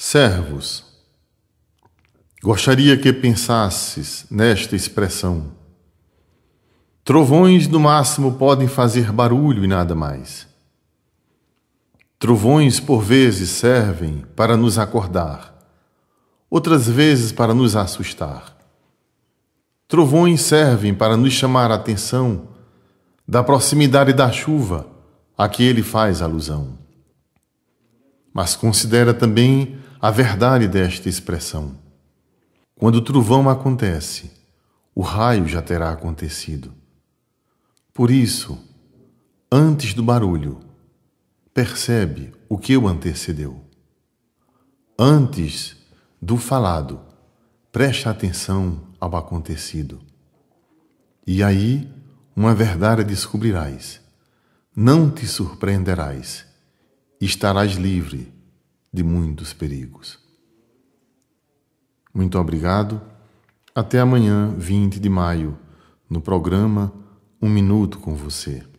Servos, gostaria que pensasses nesta expressão. Trovões, no máximo, podem fazer barulho e nada mais. Trovões, por vezes, servem para nos acordar, outras vezes, para nos assustar. Trovões servem para nos chamar a atenção da proximidade da chuva a que ele faz alusão. Mas considera também a verdade desta expressão. Quando o trovão acontece, o raio já terá acontecido. Por isso, antes do barulho, percebe o que o antecedeu. Antes do falado, preste atenção ao acontecido. E aí, uma verdade descobrirás. Não te surpreenderás. Estarás livre de muitos perigos. Muito obrigado. Até amanhã, 20 de maio, no programa Um Minuto com Você.